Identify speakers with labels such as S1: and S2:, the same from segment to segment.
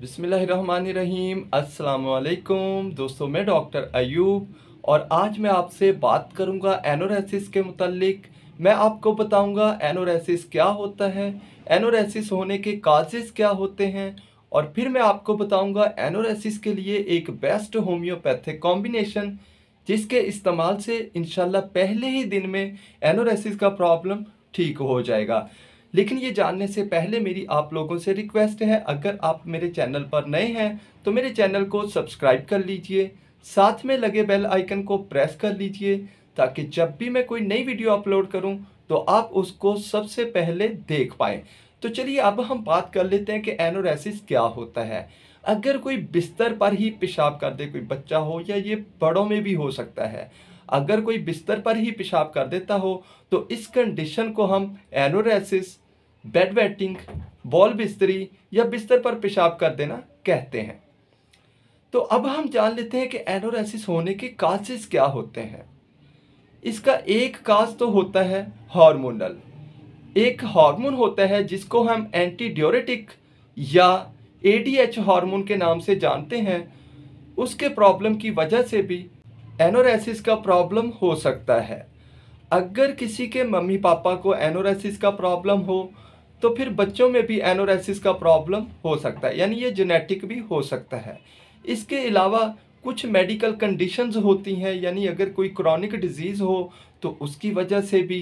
S1: बिसमीम असलकुम दोस्तों मैं डॉक्टर अयूब और आज मैं आपसे बात करूंगा एनोरेसिस के मुतलक मैं आपको बताऊंगा एनोरेसिस क्या होता है एनोरेसिस होने के काजेज़ क्या होते हैं और फिर मैं आपको बताऊंगा एनोरेसिस के लिए एक बेस्ट होम्योपैथिक कॉम्बिनेशन जिसके इस्तेमाल से इनशाला पहले ही दिन में एनोरेसिस का प्रॉब्लम ठीक हो जाएगा लेकिन ये जानने से पहले मेरी आप लोगों से रिक्वेस्ट है अगर आप मेरे चैनल पर नए हैं तो मेरे चैनल को सब्सक्राइब कर लीजिए साथ में लगे बेल आइकन को प्रेस कर लीजिए ताकि जब भी मैं कोई नई वीडियो अपलोड करूं तो आप उसको सबसे पहले देख पाएँ तो चलिए अब हम बात कर लेते हैं कि एनोरेसिस क्या होता है अगर कोई बिस्तर पर ही पेशाब कर दे कोई बच्चा हो या ये बड़ों में भी हो सकता है अगर कोई बिस्तर पर ही पेशाब कर देता हो तो इस कंडीशन को हम एनोरेसिस बेड वेटिंग बॉल बिस्तरी या बिस्तर पर पेशाब कर देना कहते हैं तो अब हम जान लेते हैं कि एनोरेसिस होने के काजेस क्या होते हैं इसका एक काज तो होता है हार्मोनल एक हार्मोन होता है जिसको हम एंटीड्योरेटिक या एडीएच हार्मोन के नाम से जानते हैं उसके प्रॉब्लम की वजह से भी एनोरेसिस का प्रॉब्लम हो सकता है अगर किसी के मम्मी पापा को एनोरेसिस का प्रॉब्लम हो तो फिर बच्चों में भी एनोरेसिस का प्रॉब्लम हो सकता है यानी ये जेनेटिक भी हो सकता है इसके अलावा कुछ मेडिकल कंडीशंस होती हैं यानी अगर कोई क्रॉनिक डिजीज़ हो तो उसकी वजह से भी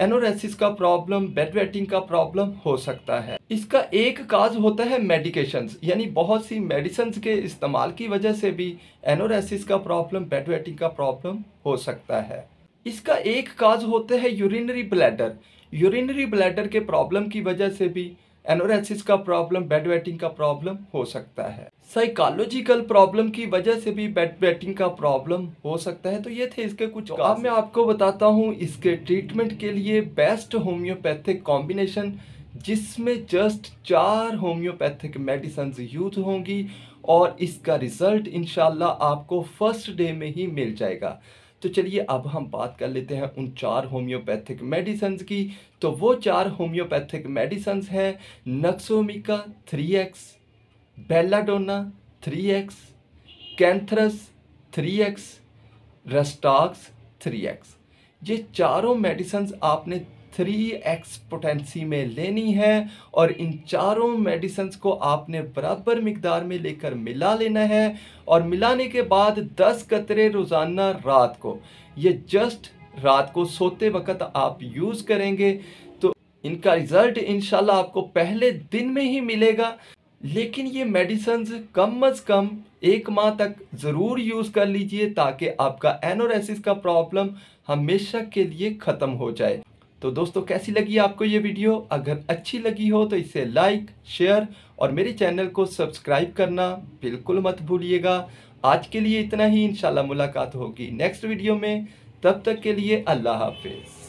S1: एनोरेसिस का प्रॉब्लम बेड वेटिंग का प्रॉब्लम हो सकता है इसका एक काज होता है मेडिकेशंस यानी बहुत सी मेडिसन के इस्तेमाल की वजह से भी एनोरेसिस का प्रॉब्लम बेड वेटिंग का प्रॉब्लम हो सकता है इसका एक काज होता है यूरिनरी ब्लैडर यूरिनरी ब्लैडर के प्रॉब्लम की वजह से भी एनोरेसिस का प्रॉब्लम बेड वेटिंग का प्रॉब्लम हो सकता है साइकोलॉजिकल प्रॉब्लम की वजह से भी बेड वेटिंग का प्रॉब्लम हो सकता है तो ये थे इसके कुछ अब तो आप मैं आपको बताता हूँ इसके ट्रीटमेंट के लिए बेस्ट होम्योपैथिक कॉम्बिनेशन जिसमें जस्ट चार होम्योपैथिक मेडिसन यूज होंगी और इसका रिज़ल्ट इनशाला आपको फर्स्ट डे में ही मिल जाएगा तो चलिए अब हम बात कर लेते हैं उन चार होम्योपैथिक मेडिसन्स की तो वो चार होम्योपैथिक मेडिसन्स हैं nux vomica three X belladonna three X cantharis three X rhus tox three X ये चारों मेडिसन्स आपने थ्री एक्स पोटेंसी में लेनी है और इन चारों मेडिसन को आपने बराबर मकदार में लेकर मिला लेना है और मिलाने के बाद दस कतरे रोज़ाना रात को ये जस्ट रात को सोते वक्त आप यूज़ करेंगे तो इनका रिज़ल्ट इन आपको पहले दिन में ही मिलेगा लेकिन ये मेडिसन्स कम अज़ कम एक माह तक ज़रूर यूज़ कर लीजिए ताकि आपका एनोरेसिस का प्रॉब्लम हमेशा के लिए ख़त्म हो जाए तो दोस्तों कैसी लगी आपको ये वीडियो अगर अच्छी लगी हो तो इसे लाइक शेयर और मेरे चैनल को सब्सक्राइब करना बिल्कुल मत भूलिएगा आज के लिए इतना ही इंशाल्लाह मुलाकात होगी नेक्स्ट वीडियो में तब तक के लिए अल्लाह हाफिज़